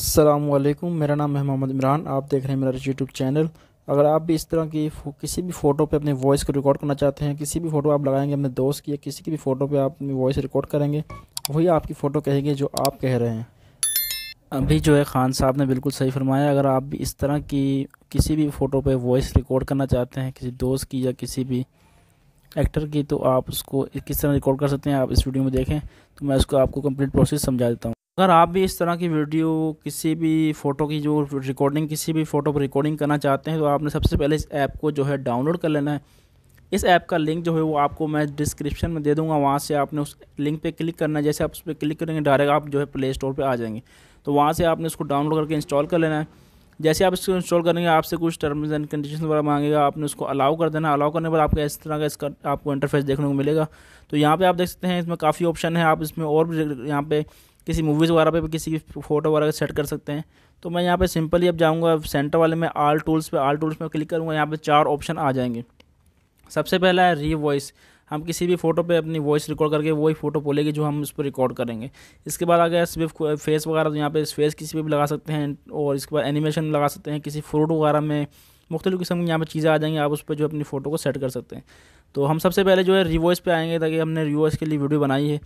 असलम मेरा नाम है मोहम्मद इमरान आप देख रहे हैं मेरा यूट्यूब चैनल अगर आप भी इस तरह की किसी भी फ़ोटो पे अपने वॉइस को रिकॉर्ड करना चाहते हैं किसी भी फ़ोटो आप लगाएंगे अपने दोस्त की या किसी की भी फ़ोटो पे आप अपनी वॉइस रिकॉर्ड करेंगे वही आपकी फ़ोटो कहेंगे जो आप कह रहे हैं अभी जो है ख़ान साहब ने बिल्कुल सही फरमाया अगर आप भी इस तरह की किसी भी फ़ोटो पर वॉइस रिकॉर्ड करना चाहते हैं किसी दोस्त की या किसी भी एक्टर की तो आप उसको किस तरह रिकॉर्ड कर सकते हैं आप इस वीडियो में देखें तो मैं उसको आपको कम्प्लीट प्रोसेस समझा देता हूँ अगर आप भी इस तरह की वीडियो किसी भी फ़ोटो की जो रिकॉर्डिंग किसी भी फ़ोटो पर रिकॉर्डिंग करना चाहते हैं तो आपने सबसे पहले इस ऐप को जो है डाउनलोड कर लेना है इस ऐप का लिंक जो है वो आपको मैं डिस्क्रिप्शन में दे दूंगा वहाँ से आपने उस लिंक पे क्लिक करना है जैसे आप उस पर क्लिक करेंगे डायरेक्ट आप जो है प्ले स्टोर पर आ जाएंगे तो वहाँ से आपने उसको डाउनलोड करके इंस्टॉल कर लेना है जैसे आप इसको इंस्टॉल करेंगे आपसे कुछ टर्म्स एंड कंडीशन वगैरह मांगेगा आपने उसको अलाउ कर देना अलाउ करने पर आपका इस तरह का इसका आपको इंटरफेस देखने को मिलेगा तो यहाँ पे आप देख सकते हैं इसमें काफ़ी ऑप्शन है आप इसमें और भी यहाँ पर किसी मूवीज़ वगैरह पे भी किसी की फ़ोटो वगैरह सेट कर सकते हैं तो मैं यहाँ पे सिंपली अब जाऊँगा सेंटर वाले में आल टूल्स पे आल टूल्स में क्लिक करूँगा यहाँ पे चार ऑप्शन आ जाएंगे सबसे पहला है री वॉइस हम किसी भी फोटो पे अपनी वॉइस रिकॉर्ड करके वही फोटो बोलेगी जो हम उस पर रिकॉर्ड करेंगे इसके बाद आ गया स्विफ्ट फेस वगैरह तो यहाँ पर फेस किसी पर भी लगा सकते हैं और इसके बाद एनिमेशन लगा सकते हैं किसी फ्रूट वगैरह में मुख्तु किस्म की यहाँ पर चीज़ें आ जाएंगी आप उस पर जो अपनी फ़ोटो को सेट कर सकते हैं तो हम सबसे पहले जो है रिवॉइस पे आएंगे ताकि हमने रिवॉइस के लिए वीडियो बनाई है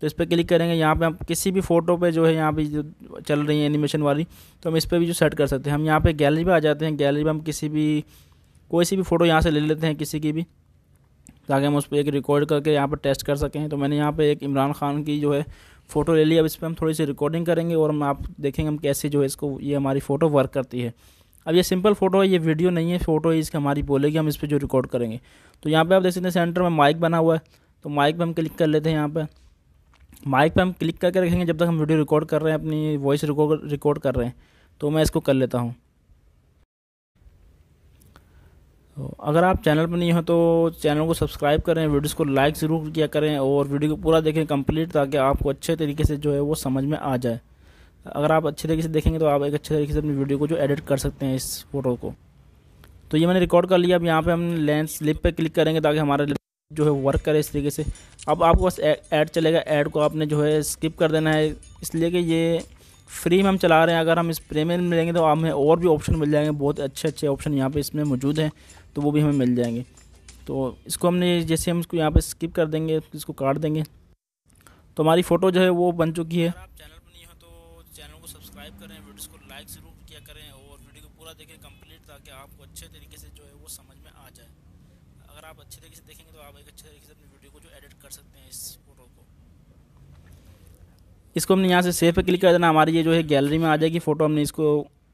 तो इस पर क्लिक करेंगे यहाँ पे हम किसी भी फ़ोटो पे जो है यहाँ पे जो चल रही है एनिमेशन वाली तो हम इस पर भी जो सेट कर सकते हैं हम यहाँ पे गैलरी पे आ जाते हैं गैलरी में हम किसी भी कोई सी भी फ़ोटो यहाँ से ले लेते हैं किसी की भी ताकि हम उस पर एक रिकॉर्ड करके यहाँ पर टेस्ट कर सकें तो मैंने यहाँ पर एक इमरान खान की जो है फ़ोटो ले ली अब इस पर हम थोड़ी सी रिकॉर्डिंग करेंगे और हम आप देखेंगे हम कैसे जो है इसको ये हमारी फ़ोटो वर्क करती है अब ये सिंपल फोटो है ये वीडियो नहीं है फोटो है इसकी हमारी बोलेगी हम इस पर जो रिकॉर्ड करेंगे तो यहाँ पे आप देख सकते हैं सेंटर में माइक बना हुआ है तो माइक पे हम क्लिक कर लेते हैं यहाँ पर माइक पे हम क्लिक करके रखेंगे जब तक हम वीडियो रिकॉर्ड कर रहे हैं अपनी वॉइस रिकॉर्ड रिकॉर्ड कर रहे हैं तो मैं इसको कर लेता हूँ तो अगर आप चैनल पर नहीं हो तो चैनल को सब्सक्राइब करें वीडियोस को लाइक ज़रूर किया करें और वीडियो को पूरा देखें कंप्लीट ताकि आपको अच्छे तरीके से जो है वो समझ में आ जाए अगर आप अच्छे तरीके से देखेंगे तो आप एक अच्छे तरीके से अपनी वीडियो को जो एडिट कर सकते हैं इस फोटो को तो ये मैंने रिकॉर्ड कर लिया अब यहाँ पे हम लेंस लिप पे क्लिक करेंगे ताकि हमारा जो है वर्क करे इस तरीके से अब आपको बस ऐड चलेगा ऐड को आपने जो है स्किप कर देना है इसलिए कि ये फ्री में हम चला रहे हैं अगर हम इस प्रीमियम में लेंगे तो हमें और भी ऑप्शन मिल जाएंगे बहुत अच्छे अच्छे ऑप्शन यहाँ पे इसमें मौजूद हैं तो वो भी हमें मिल जाएंगे तो इसको हमने जैसे हम इसको यहाँ पे स्किप कर देंगे इसको काट देंगे तो हमारी फ़ोटो जो है वो बन चुकी है आप चैनल पर नहीं हो तो चैनल को सब्सक्राइब करें वीडियो को लाइक ज़रूर किया करें और वीडियो को पूरा देखें कम्प्लीट ताकि आपको अच्छे तरीके से जो है वो समझ में आ जाए अगर आप अच्छे तरीके से देखेंगे तो आप एक अच्छे तरीके से अपनी वीडियो को जो एडिट कर सकते हैं इस फोटो को इसको हमने यहाँ से सेव पर क्लिक कर देना हमारी ये जो है गैलरी में आ जाएगी फ़ोटो हमने इसको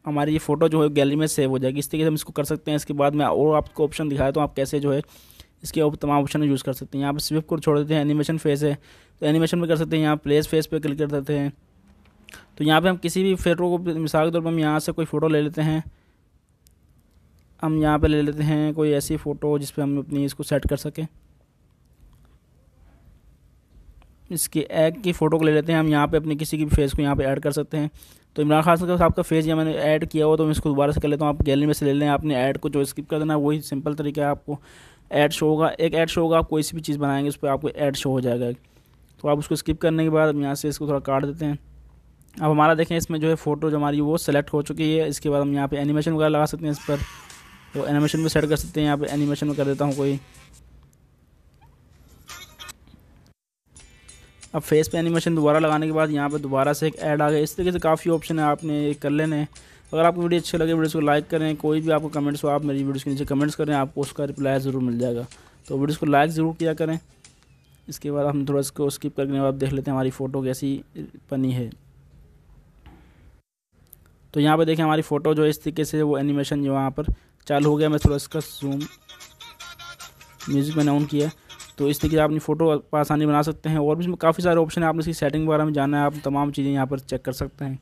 हमारी ये फ़ोटो जो है गैलरी में सेव हो जाएगी इस तरीके से हम इसको कर सकते हैं इसके बाद में और आपको ऑप्शन दिखाया तो आप कैसे जो है इसके तमाम ऑप्शन यूज़ कर सकते हैं यहाँ पर स्विप को छोड़ देते हैं एनिमेशन फेस है तो एनिमेशन पर कर सकते हैं यहाँ प्लेस फेस पर क्लिक कर देते हैं तो यहाँ पर हम किसी भी फोटो को मिसाल के तौर पर हम यहाँ से कोई फ़ोटो ले लेते हैं हम यहाँ पे ले लेते हैं कोई ऐसी फ़ोटो जिस पर हम अपनी इसको सेट कर सकें इसके एग की फ़ोटो को ले लेते हैं हम यहाँ पे अपने किसी की भी फेस को यहाँ पे ऐड कर सकते हैं तो इमरान खान साहब आपका फेस या मैंने ऐड किया हो तो मैं इसको दोबारा से कर लेता हूँ आप गैलरी में से ले लें आपने ऐड को जो स्किप कर देना वही सिंपल तरीका है आपको ऐड शो होगा एक ऐड शो होगा आप कोई सी भी चीज़ बनाएंगे उस पर आपको ऐड शो हो जाएगा तो आप उसको स्किप करने के बाद हम यहाँ से इसको थोड़ा काट देते हैं अब हमारा देखें इसमें जो है फ़ोटो जो हमारी वो सेलेक्ट हो चुकी है इसके बाद हम यहाँ पर एनिमेशन वगैरह लगा सकते हैं इस पर तो एनिमेशन भी सेट कर सकते हैं यहाँ पे एनिमेशन में कर देता हूँ कोई अब फेस पे एनिमेशन दोबारा लगाने के बाद यहाँ पे दोबारा से एक ऐड आ गया इस तरीके से काफ़ी ऑप्शन है आपने ये कर लेने अगर आपको वीडियो अच्छे लगे वीडियो को लाइक करें कोई भी आपको कमेंट्स हो आप मेरी वीडियोस के नीचे कमेंट्स करें आपको उसका रिप्लाई ज़रूर मिल जाएगा तो वीडियोस को लाइक ज़रूर किया करें इसके बाद हम थोड़ा इसको स्किप करके बाद देख लेते हैं हमारी फ़ोटो कैसी बनी है तो यहाँ पर देखें हमारी फ़ोटो जो इस तरीके से वो एनिमेशन जो वहाँ पर चालू हो गया मैं थोड़ा इसका जूम म्यूज़िक मैंने ऑन किया तो इस तरीके से आप अपनी फ़ोटो आसानी बना सकते हैं और भी इसमें काफ़ी सारे ऑप्शन है आपने इसकी सेटिंग वगैरह में जाना है आप तमाम चीज़ें यहाँ पर चेक कर सकते हैं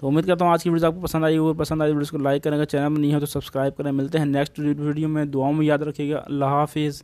तो उम्मीद करता हूँ आज की वीडियो आपको पसंद आई होगी पसंद आई तो वीडियो को लाइक करें अगर चैनल में नहीं हो तो सब्सक्राइब करें मिलते हैं नेक्स्ट वीडियो में दुआओं में याद रखिएगा अल्लाह हाफिज़